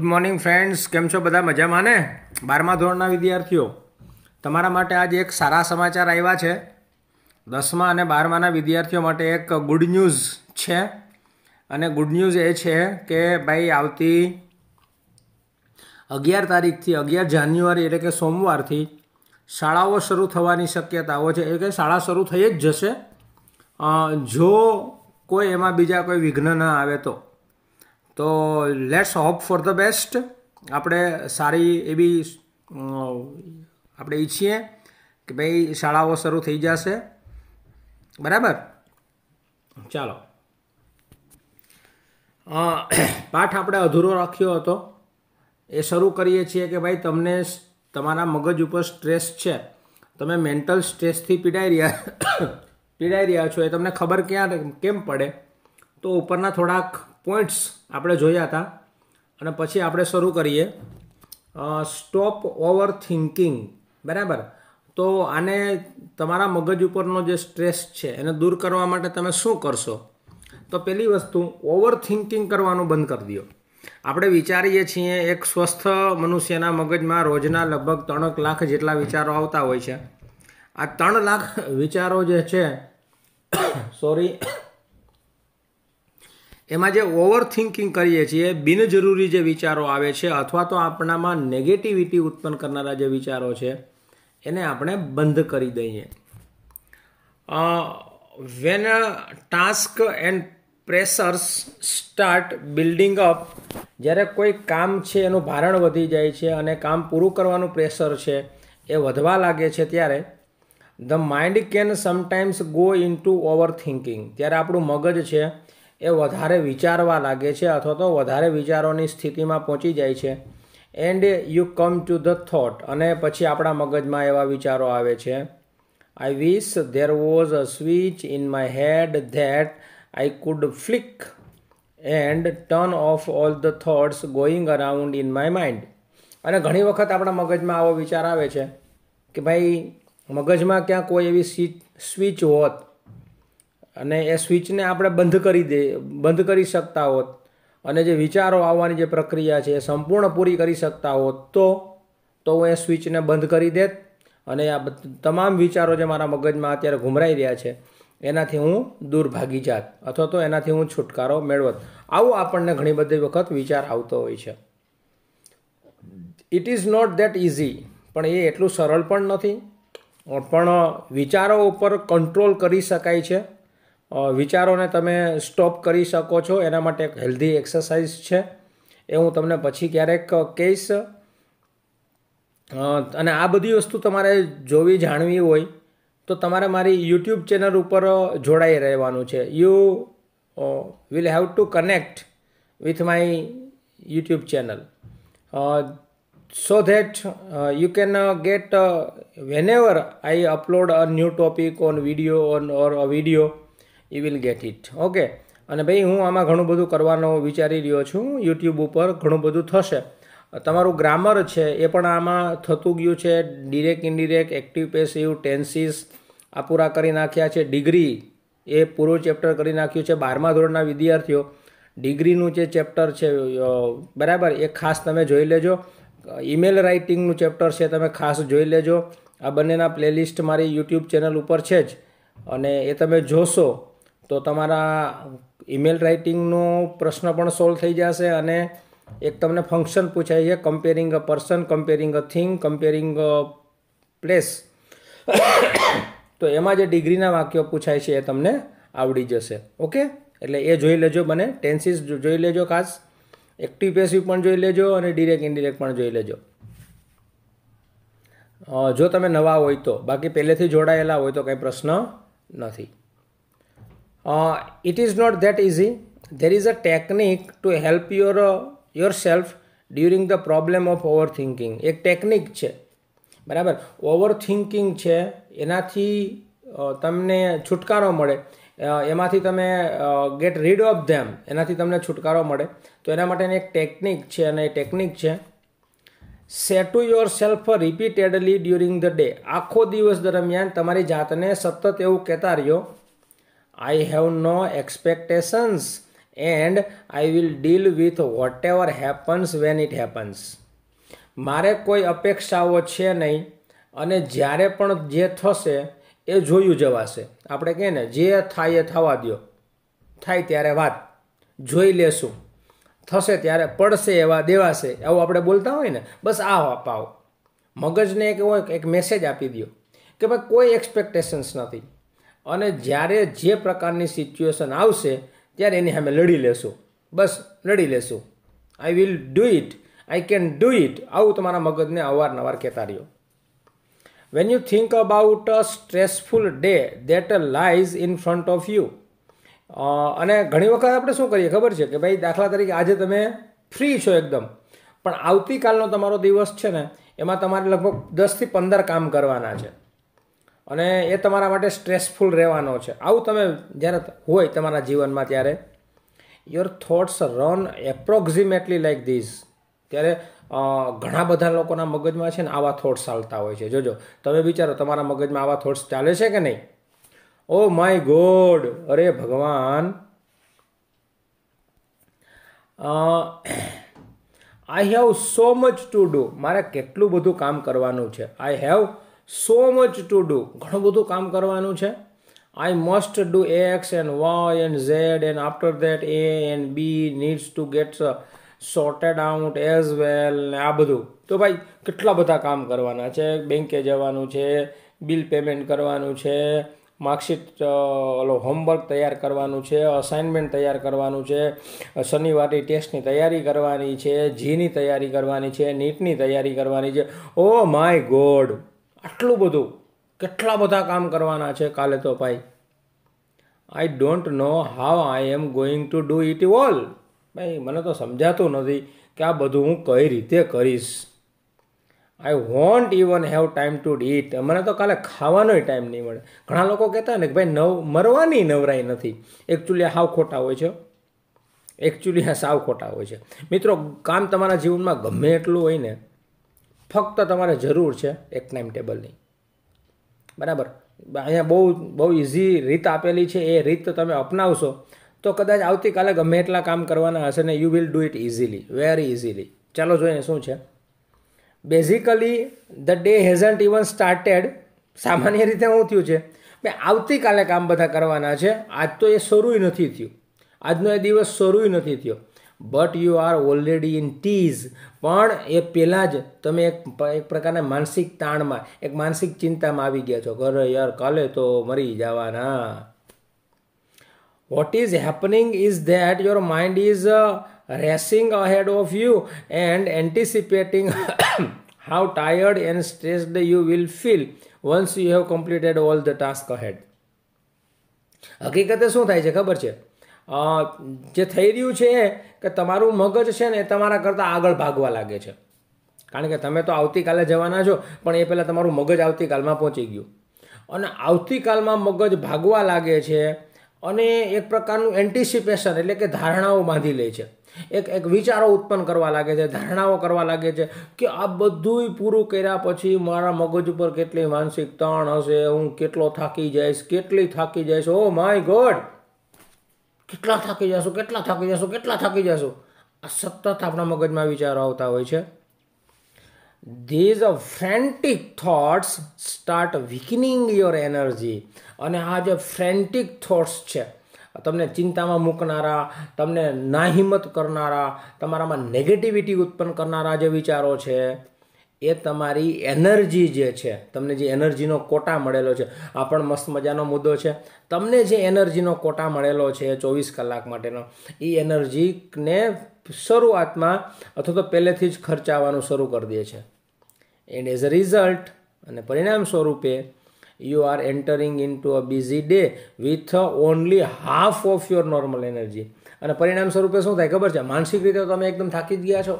Good morning friends કેમ છો બધા મજામાં ને બારમા ધોરણના વિદ્યાર્થીઓ તમારા માટે આજે એક સારા સમાચાર આવ્યા છે દસમા અને બારમાના વિદ્યાર્થીઓ માટે એક ગુડ ન્યૂઝ છે અને ગુડ ન્યૂઝ એ છે કે ભાઈ આવતી અગિયાર તારીખથી અગિયાર જાન્યુઆરી એટલે કે સોમવારથી શાળાઓ શરૂ થવાની શક્યતાઓ છે એટલે કે શાળા શરૂ થઈ જ જશે જો કોઈ એમાં બીજા કોઈ વિઘ્ન ન આવે તો તો let's hope for the best આપણે સારી એવી આપણે ઈચ્છીએ કે ભાઈ શાળાઓ શરૂ થઈ જશે બરાબર ચાલો પાઠ આપણે અધૂરો રાખ્યો હતો એ શરૂ કરીએ છીએ કે ભાઈ તમને તમારા મગજ ઉપર સ્ટ્રેસ છે તમે મેન્ટલ સ્ટ્રેસથી પીડાઈ રહ્યા પીડાઈ રહ્યા છો એ તમને ખબર ક્યાં કેમ પડે તો ઉપરના થોડાક પોઈન્ટ્સ આપણે જોયા હતા અને પછી આપણે શરૂ કરીએ સ્ટોપ ઓવર થિંકિંગ બરાબર તો આને તમારા મગજ ઉપરનો જે સ્ટ્રેસ છે એને દૂર કરવા માટે તમે શું કરશો તો પહેલી વસ્તુ ઓવર થિંકિંગ કરવાનું બંધ કરી દો આપણે વિચારીએ છીએ એક સ્વસ્થ મનુષ્યના મગજમાં રોજના લગભગ ત્રણ લાખ જેટલા વિચારો આવતા હોય છે આ ત્રણ લાખ વિચારો જે છે સોરી એમાં જે ઓવર થિંકિંગ કરીએ છીએ બિનજરૂરી જે વિચારો આવે છે અથવા તો આપણામાં નેગેટિવિટી ઉત્પન્ન કરનારા જે વિચારો છે એને આપણે બંધ કરી દઈએ when task and pressures start building up જ્યારે કોઈ કામ છે એનું ભારણ વધી જાય છે અને કામ પૂરું કરવાનું પ્રેશર છે એ વધવા લાગે છે ત્યારે the mind can sometimes go into overthinking ત્યારે આપણું મગજ છે એ વધારે વિચારવા લાગે છે અથવા તો વધારે વિચારોની સ્થિતિમાં પહોંચી જાય છે and you come to the thought અને પછી આપણા મગજમાં એવા વિચારો આવે છે I wish there was a switch in my head that I could flick and turn off all the thoughts going around in my mind અને ઘણી વખત આપણા મગજમાં આવો વિચાર આવે છે કે ભાઈ મગજમાં ક્યાં કોઈ એવી સ્વિચ હોત અને એ સ્વિચને આપણે બંધ કરી દે બંધ કરી શકતા હોત અને જે વિચારો આવવાની જે પ્રક્રિયા છે એ સંપૂર્ણ પૂરી કરી શકતા હોત તો તો હું એ સ્વિચને બંધ કરી દેત અને આ તમામ વિચારો જે મારા મગજમાં અત્યારે ઘુમરાઈ રહ્યા છે એનાથી હું દૂર ભાગી જાત અથવા તો એનાથી હું છુટકારો મેળવત આવું આપણને ઘણી બધી વખત વિચાર આવતો હોય છે it is not that easy પણ એ એટલું સરળ પણ નથી પણ વિચારો ઉપર કંટ્રોલ કરી શકાય છે વિચારોને તમે સ્ટોપ કરી શકો છો એના માટે એક હેલ્ધી એક્સરસાઇઝ છે એ હું તમને પછી ક્યારેક કહીશ અને આ બધી વસ્તુ તમારે જોવી જાણવી હોય તો તમારે મારી યુટ્યુબ ચેનલ ઉપર જોડાઈ રહેવાનું છે you will have to connect with my YouTube channel so that you can get uh, get uh, whenever i upload a new topic on video on or you will get it okay અને ભાઈ હું આમાં ઘણું બધું કરવાનો વિચારી રહ્યો છું યુટ્યુબ ઉપર ઘણું બધું થશે તમારું ગ્રામર છે એ પણ આમાં થતું ગયું છે direct indirect active passive tenses આ પૂરા કરી નાખ્યા છે ડિગ્રી એ પૂરું ચેપ્ટર કરી નાખ્યું છે બારમા ધોરણના વિદ્યાર્થીઓ ડિગ્રીનું જે ચેપ્ટર છે બરાબર એ ખાસ તમે જોઈ લેજો ઈમેલ રાઇટિંગનું ચેપ્ટર છે તમે ખાસ જોઈ લેજો આ બંનેના પ્લેલિસ્ટ મારી યુટ્યુબ ચેનલ ઉપર છે જ અને એ તમે જોશો તો તમારા ઈમેલ રાઇટિંગનો પ્રશ્ન પણ સોલ્વ થઈ જશે અને એક તમને ફંક્શન પૂછાય છે comparing a person comparing a thing comparing a place તો એમાં જે ડિગ્રીના વાક્યો પૂછાય છે એ તમને આવડી જશે ઓકે એટલે એ જોઈ લેજો મને ટેન્સીસ જોઈ લેજો ખાસ એક્ટિવ પેસિવ પણ જોઈ લેજો અને ડિરેક્ટ ઇન્ડિરેક્ટ પણ જોઈ લેજો જો તમે નવા હોય તો બાકી પહેલેથી જોડાયેલા હોય તો કંઈ પ્રશ્ન નથી uh, it is not that easy there is a technique to help your uh, yourself during the problem of overthinking એક ટેકનિક છે બરાબર ઓવરથિંકિંગ છે એનાથી તમને છુટકારો મળે એમાંથી તમે ગેટ રીડ ઓફ ધેમ એનાથી તમને છુટકારો મળે તો એના માટેની એક ટેકનિક છે અને એ ટેકનિક છે say to yourself repeatedly during the day આખો દિવસ દરમિયાન તમારી જાતને સતત એવું કહેતા રહ્યો I have no expectations and I will deal with whatever happens when it happens. મારે કોઈ અપેક્ષાઓ છે નહીં અને જ્યારે પણ જે થશે એ જોયું જવાશે આપણે કહીએ ને જે થાય એ થવા દો થાય ત્યારે વાત જોઈ લેશું થશે ત્યારે પડશે એવા દેવાશે એવું આપણે બોલતા હોય ને બસ આ અપાવો મગજને એક એક મેસેજ આપી દો કે ભાઈ કોઈ એક્સપેક્ટેશન્સ નથી અને જ્યારે જે પ્રકારની સિચ્યુએશન આવશે ત્યારે એની સામે લડી લેશું બસ લડી લેશું I will do it I can do it આવું તમારા મગજને અવારનવાર કહેતા રહ્યો when you think about a stressful day that lies in front of you અને ઘણી વખત આપણે શું કરીએ ખબર છે કે ભાઈ દાખલા તરીકે આજે તમે ફ્રી છો એકદમ પણ આવતીકાલનો તમારો દિવસ છે ને એમાં તમારે લગભગ દસથી પંદર કામ કરવાના છે અને એ તમારા માટે સ્ટ્રેસફુલ રહેવાનો છે આવું તમે જ્યારે હોય તમારા જીવનમાં ત્યારે your thoughts run approximately like these ત્યારે ઘણા બધા લોકોના મગજમાં છે ને આવા થોટ્સ ચાલતા હોય છે જોજો તમે વિચારો તમારા મગજમાં આવા થોટ્સ ચાલે છે કે નહીં ઓ માય ગોડ અરે ભગવાન I have so much to do મારે કેટલું બધું કામ કરવાનું છે I have so much to do ઘણું બધું કામ કરવાનું છે I must do X and Y and Z and after that A and B needs to get sorted out as well ને આ બધું તો ભાઈ કેટલા બધા કામ કરવાના છે બેંકે જવાનું છે બિલ પેમેન્ટ કરવાનું છે માર્કશીટ ઓલો હોમવર્ક તૈયાર કરવાનું છે અસાઇનમેન્ટ તૈયાર કરવાનું છે શનિવારની ટેસ્ટની તૈયારી કરવાની છે જીની તૈયારી કરવાની છે નીટની તૈયારી કરવાની છે ઓ માય ગોડ આટલું બધું કેટલા બધા કામ કરવાના છે કાલે તો ભાઈ I don't know how I am going to do it all ભાઈ મને તો સમજાતું નથી કે આ બધું હું કઈ રીતે કરીશ I won't even have time to do it મને તો કાલે ખાવાનોય ટાઈમ નહીં મળે ઘણા લોકો કહેતા ને કે ભાઈ નવ મરવાની નવરાઈ નથી એકચ્યુઅલી હાવ ખોટા હોય છે એકચ્યુઅલી આ સાવ ખોટા હોય છે મિત્રો કામ તમારા જીવનમાં ગમે એટલું હોય ને ફક્ત તમારે જરૂર છે એક ટાઈમ ટેબલની બરાબર અહીંયા બહુ બહુ ઇઝી રીત આપેલી છે એ રીત તમે અપનાવશો તો કદાચ આવતીકાલે ગમે એટલા કામ કરવાના હશે ને you will do it easily very easily ચાલો જોઈએ શું છે basically the day hasn't even started સામાન્ય રીતે શું થયું છે કે આવતીકાલે કામ બધા કરવાના છે આજ તો એ શરૂ નથી થયું આજનો એ દિવસ શરૂ નથી થયો but you are already in tizz પણ એ પહેલાં જ તમે એક એક પ્રકારના માનસિક તાણમાં એક માનસિક ચિંતામાં આવી ગયા છો ઘરે યાર કાલે તો મરી જવાના what is happening is that your mind is racing ahead of you and anticipating how tired and stressed you will feel once you have completed all the task ahead હકીકતે શું થાય છે ખબર છે જે થઈ રહ્યું છે કે તમારું મગજ છે ને એ તમારા કરતાં આગળ ભાગવા લાગે છે કારણ કે તમે તો આવતીકાલે જવાના છો પણ એ પહેલાં તમારું મગજ આવતીકાલમાં પહોંચી ગયું અને આવતીકાલમાં મગજ ભાગવા લાગે છે અને એક પ્રકારનું એન્ટિસિપેશન એટલે કે ધારણાઓ બાંધી લે છે એક એક વિચારો ઉત્પન્ન કરવા લાગે છે ધારણાઓ કરવા લાગે છે કે આ બધુંય પૂરું કર્યા પછી મારા મગજ ઉપર કેટલી માનસિક તાણ હશે હું કેટલો થાકી જઈશ કેટલી થાકી જઈશ ઓ માય ગોડ કેટલા થાકી જશો કેટલા થાકી જશો કેટલા થાકી જશો આ સતત આપણા મગજમાં વિચારો આવતા હોય છે these a frantic thoughts start weakening your energy અને આ જે ફ્રેન્ટિક થોટ્સ છે તમને ચિંતામાં મૂકનારા તમને નાહિંમત કરનારા તમારામાં નેગેટિવિટી ઉત્પન્ન કરનારા જે વિચારો છે એ તમારી એનર્જી જે છે તમને જે એનર્જીનો કોટા મળેલો છે આ પણ મસ્ત મજાનો મુદ્દો છે તમને જે એનર્જીનો કોટા મળેલો છે ચોવીસ કલાક માટેનો એ એનર્જીને શરૂઆતમાં અથવા તો પહેલેથી જ ખર્ચાવાનું શરૂ કરી દે છે એન્ડ એઝ અ રિઝલ્ટ અને પરિણામ સ્વરૂપે you are entering into a busy day with only half of your normal energy અને પરિણામ સ્વરૂપે શું થાય ખબર છે માનસિક રીતે તમે એકદમ થાકી જ ગયા છો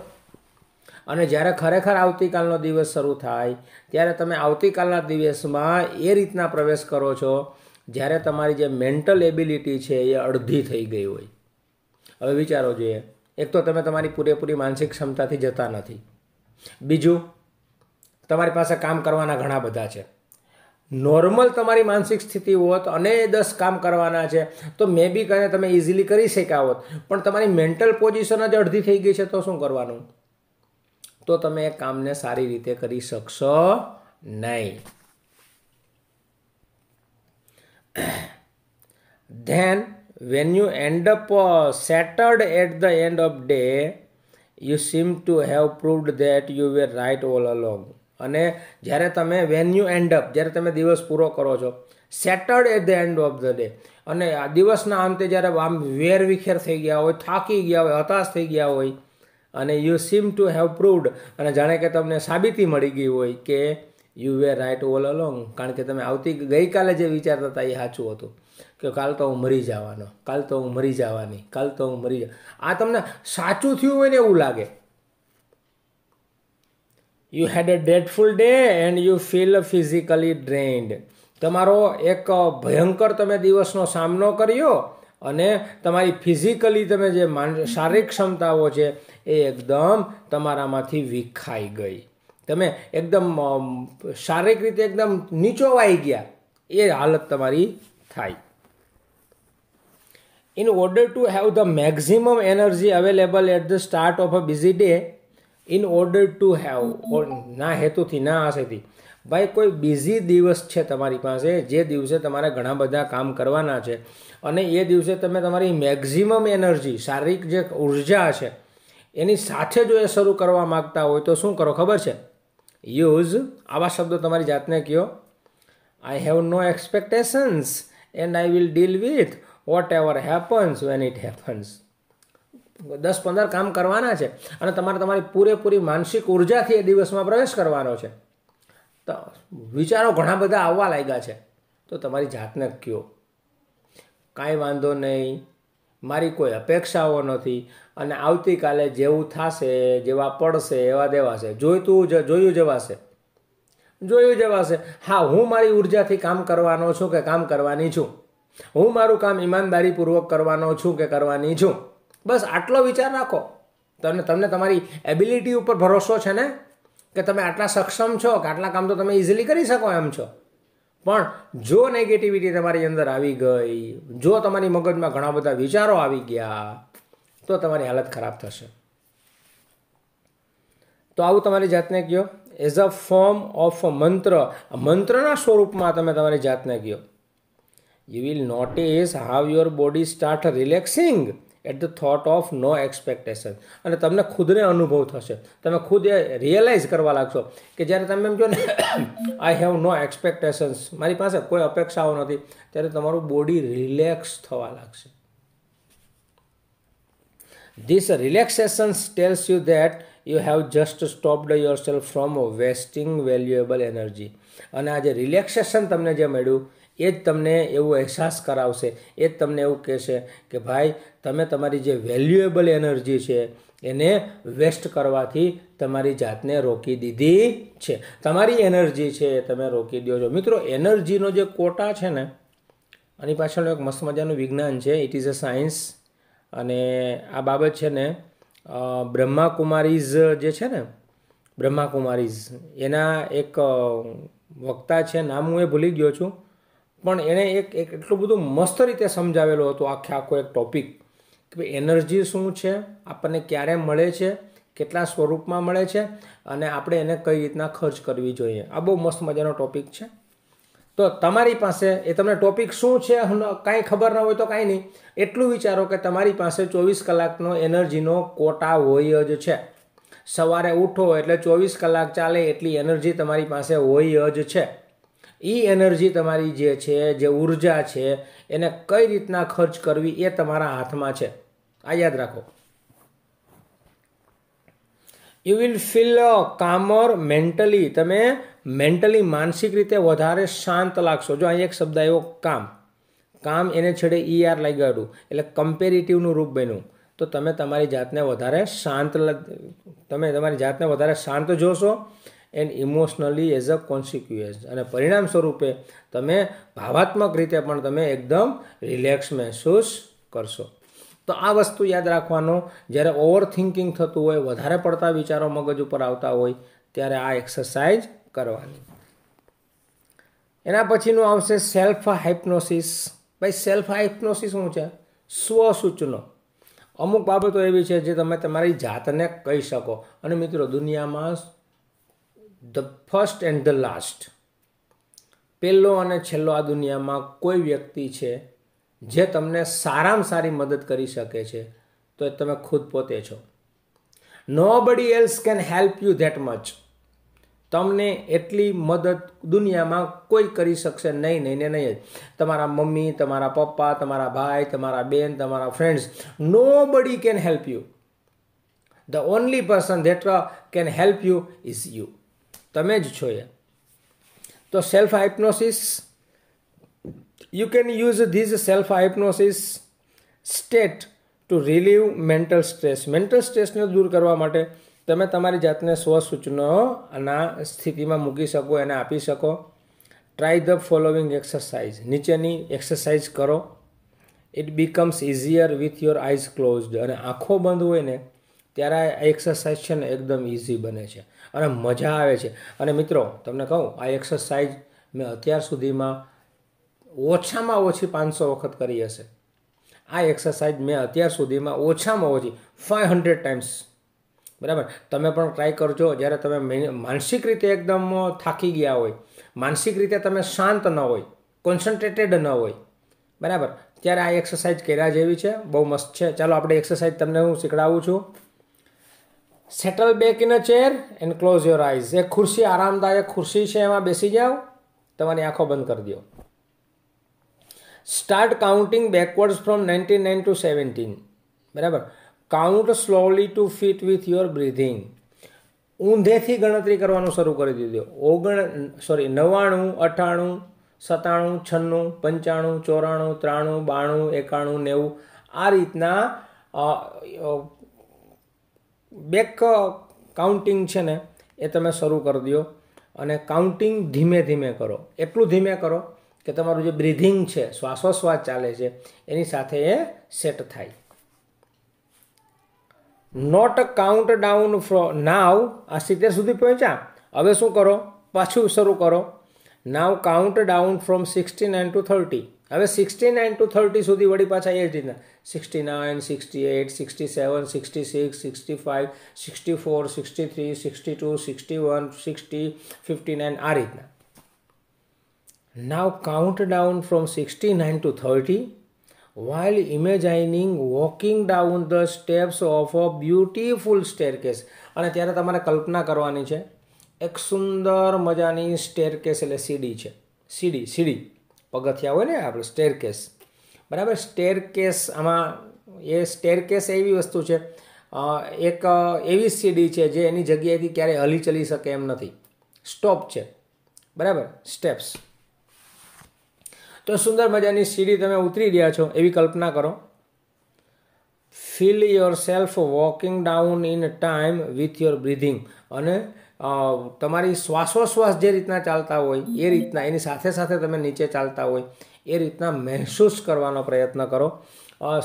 અને જ્યારે ખરેખર આવતીકાલનો દિવસ શરૂ થાય ત્યારે તમે આવતીકાલના દિવસમાં એ રીતના પ્રવેશ કરો છો જ્યારે તમારી જે મેન્ટલ એબિલિટી છે એ અડધી થઈ ગઈ હોય હવે વિચારો જોઈએ એક તો તમે તમારી પૂરેપૂરી માનસિક ક્ષમતાથી જતા નથી બીજું તમારી પાસે કામ કરવાના ઘણા બધા છે નોર્મલ તમારી માનસિક સ્થિતિ હોત અને દસ કામ કરવાના છે તો મેં બી કદાચ તમે ઇઝીલી કરી શક્યા હોત પણ તમારી મેન્ટલ પોઝિશન જ અડધી થઈ ગઈ છે તો શું કરવાનું તો તમે એ કામને સારી રીતે કરી શકશો નહીં then when you end up uh, shattered at the end of day you seem to have proved that you were right all અને જ્યારે તમે વેન યુ એન્ડ અપ જ્યારે તમે દિવસ પૂરો કરો છો shattered at the end of the day અને દિવસના અંતે જ્યારે આમ વેર વિખેર થઈ ગયા હોય થાકી ગયા હોય હતાશ થઈ ગયા હોય અને you seem to have proved અને જાણે કે તમને સાબિતી મળી ગઈ હોય કે you were right all along કારણ કે તમે આવતી ગઈકાલે જે વિચારતા હતા એ સાચું હતું કે કાલ તો હું મરી જવાનો કાલ તો હું મરી જવાની કાલ તો હું મરી આ તમને સાચું થયું હોય ને એવું લાગે you had a dreadful day and you feel physically drained તમારો એક ભયંકર તમે દિવસનો સામનો કર્યો અને તમારી ફિઝિકલી તમે જે શારીરિક ક્ષમતાઓ છે એ એકદમ તમારામાંથી વિખાઈ ગઈ તમે એકદમ શારીરિક રીતે એકદમ નીચોવાઈ ગયા એ હાલત તમારી થાય in order to have the maximum energy available at the start of a busy day in order to have ના હેતુથી ના આશેથી ભાઈ કોઈ બિઝી દિવસ છે તમારી પાસે જે દિવસે તમારે ઘણા બધા કામ કરવાના છે અને એ દિવસે તમે તમારી મેક્ઝિમમ એનર્જી શારીરિક જે ઉર્જા છે એની સાથે જો એ શરૂ કરવા માગતા હોય તો શું કરો ખબર છે યુઝ આવા શબ્દો તમારી જાતને કહો I have no expectations and I will deal with whatever happens when it happens દસ પંદર કામ કરવાના છે અને તમારે તમારી પૂરેપૂરી માનસિક ઉર્જાથી એ દિવસમાં પ્રવેશ કરવાનો છે વિચારો ઘણા બધા આવવા લાગ્યા છે તો તમારી જાતને કયો કાંઈ વાંધો નહીં મારી કોઈ અપેક્ષાઓ નથી અને આવતીકાલે જેવું થશે જેવા પડશે એવા દેવાશે જોઈતું જ જોયું જવાશે જોયું જવાશે હા હું મારી ઉર્જાથી કામ કરવાનો છું કે કામ કરવાની છું હું મારું કામ ઈમાનદારીપૂર્વક કરવાનો છું કે કરવાની છું બસ આટલો વિચાર રાખો તમને તમને તમારી એબિલિટી ઉપર ભરોસો છે ને કે તમે આટલા સક્ષમ છો કે આટલા કામ તો તમે ઇઝીલી કરી શકો એમ છો પણ જો નેગેટિવિટી તમારી અંદર આવી ગઈ જો તમારી મગજમાં ઘણા બધા વિચારો આવી ગયા તો તમારી હાલત ખરાબ થશે તો આવું તમારી જાતને કહો એઝ અ ફોર્મ ઓફ મંત્ર મંત્રના સ્વરૂપમાં તમે તમારી જાતને કહો you will notice how your body start relaxing at the thought of no expectation અને તમને ખુદને અનુભવ થશે તમે ખુદ એ રિયલાઇઝ કરવા લાગશો કે જ્યારે તમે એમ જો ને આઈ હેવ નો એક્સપેક્ટેશન્સ મારી પાસે કોઈ અપેક્ષાઓ નથી ત્યારે તમારું બોડી રિલેક્સ થવા લાગશે this relaxation tells you that you have just stopped yourself from wasting valuable energy અને આ જે રિલેક્સેશન તમને જે મળ્યું એ જ તમને એવો અહેસાસ કરાવશે એ જ તમને એવું કહેશે કે ભાઈ તમે તમારી જે વેલ્યુએબલ એનર્જી છે એને વેસ્ટ કરવાથી તમારી જાતને રોકી દીધી છે તમારી એનર્જી છે એ તમે રોકી દો છો મિત્રો એનર્જીનો જે કોટા છે ને આની પાછળનું એક મસ્ત મજાનું વિજ્ઞાન છે ઇટ ઇઝ અ સાયન્સ અને આ બાબત છે ને બ્રહ્માકુમારીઝ જે છે ને બ્રહ્માકુમારીઝ એના એક વક્તા છે નામ હું એ ભૂલી ગયો છું પણ એણે એક એક એટલું બધું મસ્ત રીતે સમજાવેલો હતો આખે આખો એક ટોપિક કે એનર્જી શું છે આપણને ક્યારે મળે છે કેટલા સ્વરૂપમાં મળે છે અને આપણે એને કઈ રીતના ખર્ચ કરવી જોઈએ આ બહુ મસ્ત મજાનો ટોપિક છે તો તમારી પાસે એ તમને ટોપિક શું છે કાંઈ ખબર ન હોય તો કાંઈ નહીં એટલું વિચારો કે તમારી પાસે ચોવીસ કલાકનો એનર્જીનો કોટા હોય જ છે સવારે ઉઠો એટલે ચોવીસ કલાક ચાલે એટલી એનર્જી તમારી પાસે હોય જ છે એ એનર્જી તમારી જે છે જે ઉર્જા છે એને કઈ રીતના ખર્ચ કરવી એ તમારા હાથમાં છે આ યાદ રાખો you will feel calmer mentally તમે મેન્ટલી માનસિક રીતે વધારે શાંત લાગશો જો અહીં એક શબ્દ આવ્યો કામ કામ એને છેડે ઈ e આર લાગ્યું એટલે કમ્પેરેટિવનું રૂપ બન્યું તો તમે તમારી જાતને વધારે શાંત તમે તમારી જાતને વધારે શાંત જોશો and emotionally as a consequence અને પરિણામ સ્વરૂપે તમે ભાવાત્મક રીતે પણ તમે એકદમ રિલેક્સ મહેસૂસ કરશો તો આ વસ્તુ યાદ રાખવાનો જ્યારે ઓવર થિંકિંગ થતું હોય વધારે પડતા વિચારો મગજ ઉપર આવતા હોય ત્યારે આ એક્સરસાઇઝ કરવાની એના પછીનું આવશે સેલ્ફ હાઇપ્નોસિસ ભાઈ સેલ્ફ હાઇપ્નોસિસ શું છે સ્વસૂચનો અમુક બાબતો એવી છે જે તમે તમારી જાતને કહી શકો અને મિત્રો દુનિયામાં the first and the last પહેલો અને છેલ્લો આ દુનિયામાં કોઈ વ્યક્તિ છે જે તમને સારામાં સારી મદદ કરી શકે છે તો એ તમે ખુદ પોતે છો nobody else can help you that much તમને એટલી મદદ દુનિયામાં કોઈ કરી શકશે નહીં નહીં ને નહીં જ તમારા મમ્મી તમારા પપ્પા તમારા ભાઈ તમારા બેન તમારા friends nobody can help you the only person that can help you is you તમે જ છો એ તો self hypnosis you can use these self hypnosis state to relieve mental stress mental સ્ટ્રેસને દૂર કરવા માટે તમે તમારી જાતને સ્વસૂચનોના સ્થિતિમાં મૂકી શકો એને આપી શકો ટ્રાય ધ ફોલોવિંગ એક્સરસાઇઝ નીચેની એક્સરસાઇઝ કરો it becomes easier with your eyes closed અને આંખો બંધ હોય ને ત્યારે આ એક્સરસાઇઝ છે ને એકદમ ઇઝી બને છે અને મજા આવે છે અને મિત્રો તમને કહું આ એક્સરસાઇઝ મેં અત્યાર સુધીમાં ઓછામાં ઓછી પાંચસો વખત કરી હશે આ એક્સરસાઇઝ મેં અત્યાર સુધીમાં ઓછામાં ઓછી ફાઇવ હંડ્રેડ ટાઈમ્સ બરાબર તમે પણ ટ્રાય કરજો જ્યારે તમે માનસિક રીતે એકદમ થાકી ગયા હોય માનસિક રીતે તમે શાંત ન હોય કોન્સન્ટ્રેટેડ ન હોય બરાબર ત્યારે આ એક્સરસાઇઝ કર્યા જેવી છે બહુ મસ્ત છે ચાલો આપણે એક્સરસાઇઝ તમને હું શીખડાવું છું settle back in a chair and close your eyes એ ખુરશી આરામદાયક ખુરશી છે એમાં બેસી જાઓ તમારી આંખો બંધ કરી દો start counting backwards from ninety nine to seventeen બરાબર count slowly to fit with your breathing ઊંધેથી ગણતરી કરવાનું શરૂ કરી દીધું ઓગણ સોરી નવ્વાણું અઠ્ઠાણું સત્તાણું છન્નું પંચાણું ચોરાણું ત્રાણું બાણું એકાણું નેવું આ રીતના બેક કાઉન્ટિંગ છે ને એ તમે શરૂ કરી દો અને કાઉન્ટિંગ ધીમે ધીમે કરો એટલું ધીમે કરો કે તમારું જે બ્રિધિંગ છે શ્વાસોશ્વાસ ચાલે છે એની સાથે એ સેટ થાય not count down from now આ સિત્તેર સુધી પહોંચ્યા હવે શું કરો પાછું શરૂ કરો now count down from sixty nine to thirty હવે સિક્સટી નાઇન ટુ થર્ટી સુધી વળી પાછા એ જ રીતના 69, 68, 67, 66, 65, 64, 63, 62, 61, 60, 59 આ રીતના Now count down from 69 to 30 while imagining walking down the steps of a beautiful staircase અને ત્યારે તમારે કલ્પના કરવાની છે એક સુંદર મજાની સ્ટેરકેસ એટલે સીડી છે સીડી સીડી પગથિયા હોય ને આપણે સ્ટેરકેસ બરાબર સ્ટેર કેસ આમાં એ સ્ટેર કેસ એવી વસ્તુ છે એક એવી સીડી છે જે એની જગ્યાએથી ક્યારેય હલી ચલી શકે એમ નથી સ્ટોપ છે બરાબર સ્ટેપ્સ તો સુંદર મજાની સીડી તમે ઉતરી રહ્યા છો એવી કલ્પના કરો feel yourself walking down in time with your breathing અને તમારી શ્વાસોશ્વાસ જે રીતના ચાલતા હોય એ રીતના એની સાથે સાથે તમે નીચે ચાલતા હોય એ રીતના મહેસૂસ કરવાનો પ્રયત્ન કરો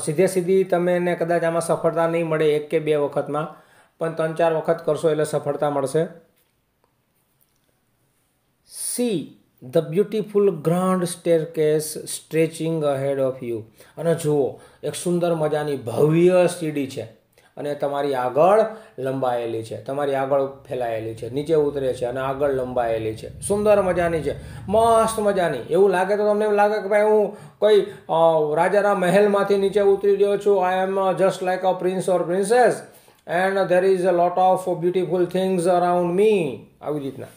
સીધે સીધી તમે એને કદાચ આમાં સફળતા નહીં મળે એક કે બે વખતમાં પણ ત્રણ ચાર વખત કરશો એટલે સફળતા મળશે see the beautiful grand staircase stretching ahead of you અને જુઓ એક સુંદર મજાની ભવ્ય સીડી છે અને તમારી આગળ લંબાયેલી છે તમારી આગળ ફેલાયેલી છે નીચે ઉતરે છે અને આગળ લંબાયેલી છે સુંદર મજાની છે મસ્ત મજાની એવું લાગે તો તમને એવું લાગે કે ભાઈ હું કોઈ રાજાના મહેલમાંથી નીચે ઉતરી રહ્યો છું I am just like a prince or princess and there is a lot of beautiful things around me આવી રીતના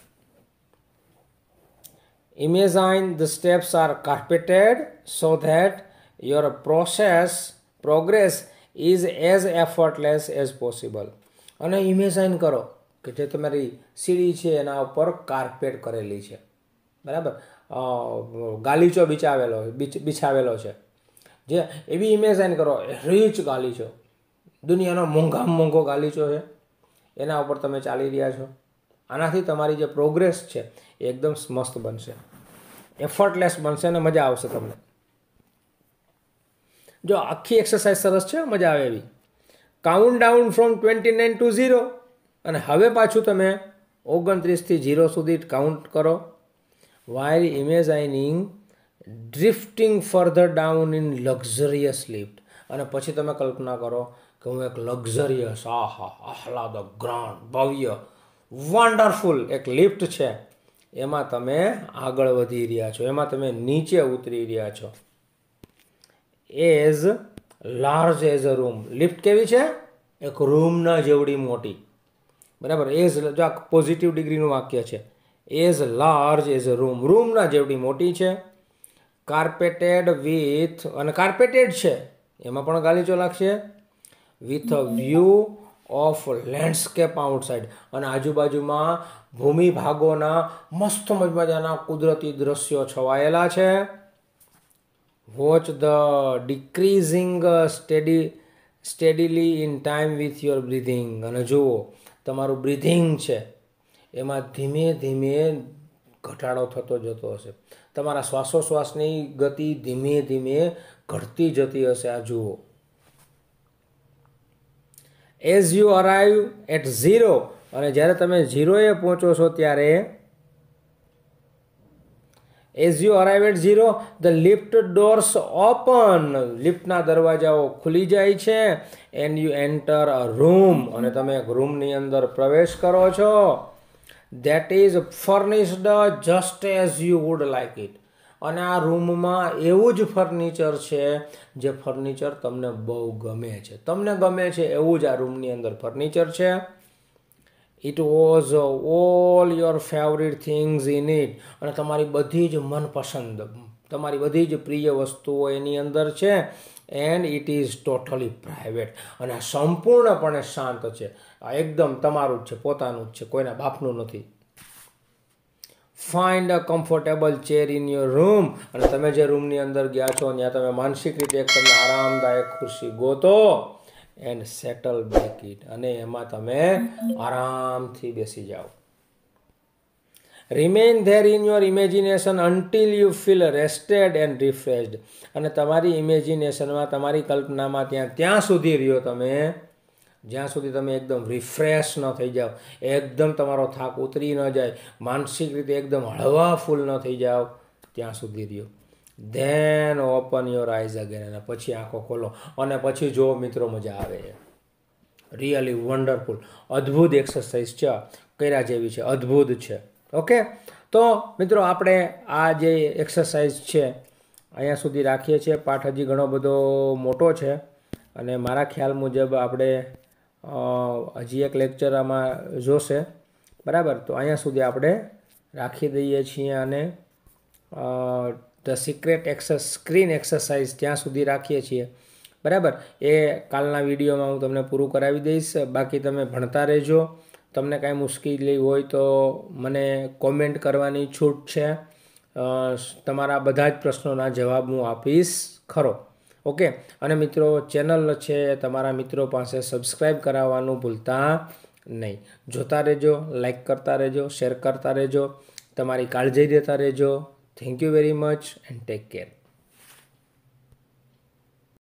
imagine the steps are carpeted so that your process progress is as effortless as possible અને imagine કરો કે જે તમારી સીડી છે એના ઉપર કાર્પેટ કરેલી છે બરાબર ગાલીચો બિછાવેલો બિછાવેલો છે જે એવી ઇમેજાઇન કરો રિચ ગાલીચો દુનિયાનો મોંઘામાં મોંઘો ગાલીચો છે એના ઉપર તમે ચાલી રહ્યા છો આનાથી તમારી જે પ્રોગ્રેસ છે એ એકદમ મસ્ત બનશે એફર્ટલેસ બનશે અને મજા આવશે તમને જો આખી એક્સરસાઇઝ સરસ છે મજા આવે એવી count down from twenty nine to zero અને હવે પાછું તમે ઓગણત્રીસથી ઝીરો સુધી કાઉન્ટ કરો while imagining drifting further down in luxurious lift અને પછી તમે કલ્પના કરો કે હું એક લક્ઝરિયસ આહા આહલાદક ગ્રાન્ડ ભવ્ય વન્ડરફુલ એક લિફ્ટ છે એમાં તમે આગળ વધી રહ્યા છો એમાં તમે નીચે ઉતરી રહ્યા છો as large as a room lift કેવી છે એક રૂમના જેવડી મોટી બરાબર એઝ જો આ પોઝિટિવ ડિગ્રીનું વાક્ય છે as large as a room રૂમના જેવડી મોટી છે કાર્પેટેડ વિથ અને કાર્પેટેડ છે એમાં પણ ગાલીચો લાગશે with a view of landscape outside અને આજુબાજુમાં ભૂમિ ભાગોના મસ્ત મજાના કુદરતી દ્રશ્યો છવાયેલા છે watch the decreasing steady steadily in time with your breathing અને જુઓ તમારું બ્રિથિંગ છે એમાં ધીમે ધીમે ઘટાડો થતો જતો હશે તમારા શ્વાસોશ્વાસની ગતિ ધીમે ધીમે ઘટતી જતી હશે આ જુઓ as you arrive at zero અને જ્યારે તમે ઝીરોએ પહોંચો છો ત્યારે as you arrive at zero the lift doors open લિફ્ટના દરવાજાઓ ખુલી જાય છે and you enter a room અને તમે એક રૂમની અંદર પ્રવેશ કરો છો that is furnished just as you would like it અને આ રૂમમાં એવું જ ફર્નિચર છે જે ફર્નિચર તમને બહુ ગમે છે તમને ગમે છે એવું જ આ રૂમની અંદર ફર્નિચર છે it was all your favourite things in it અને તમારી બધી જ મનપસંદ તમારી બધી જ પ્રિય વસ્તુઓ એની અંદર છે and it is totally private અને આ સંપૂર્ણપણે શાંત છે આ એકદમ તમારું જ છે પોતાનું જ છે કોઈના બાપનું નથી find a comfortable chair in your room અને તમે જે રૂમની અંદર ગયા છો ત્યાં તમે માનસિક રીતે એક તમને આરામદાયક ખુરશી ગોતો એન્ડ સેટલ બેક ઇટ અને એમાં તમે આરામથી બેસી જાઓ remain there in your imagination until you feel rested and refreshed અને તમારી ઇમેજિનેશનમાં તમારી કલ્પનામાં ત્યાં ત્યાં સુધી રહ્યો તમે જ્યાં સુધી તમે એકદમ રિફ્રેશ ન થઈ જાઓ એકદમ તમારો થાક ઉતરી ન જાય માનસિક રીતે એકદમ હળવા ફૂલ ન થઈ જાઓ ત્યાં સુધી રહ્યો then open your eyes again અને પછી આંખો ખોલો અને પછી જુઓ મિત્રો મજા આવે રિયલી વન્ડરફુલ અદ્ભુત એક્સરસાઇઝ છે કર્યા જેવી છે અદ્ભુત છે ઓકે તો મિત્રો આપણે આ જે એક્સરસાઇઝ છે અહીંયા સુધી રાખીએ છીએ પાઠ હજી ઘણો બધો મોટો છે અને મારા ખ્યાલ મુજબ આપણે હજી એક લેક્ચર આમાં જોશે બરાબર તો અહીંયા સુધી આપણે રાખી દઈએ છીએ અને the secret excess screen exercise ત્યાં સુધી રાખીએ છીએ બરાબર એ કાલના વિડીયોમાં હું તમને પૂરું કરાવી દઈશ બાકી તમે ભણતા રહેજો તમને કાંઈ મુશ્કેલી હોય તો મને કોમેન્ટ કરવાની છૂટ છે તમારા બધા જ પ્રશ્નોના જવાબ હું આપીશ ખરો ઓકે અને મિત્રો ચેનલ છે તમારા મિત્રો પાસે સબસ્ક્રાઈબ કરાવવાનું ભૂલતા નહીં જોતા રહેજો લાઇક કરતા રહેજો શેર કરતા રહેજો તમારી કાળજી દેતા રહેજો Thank you very much and take care.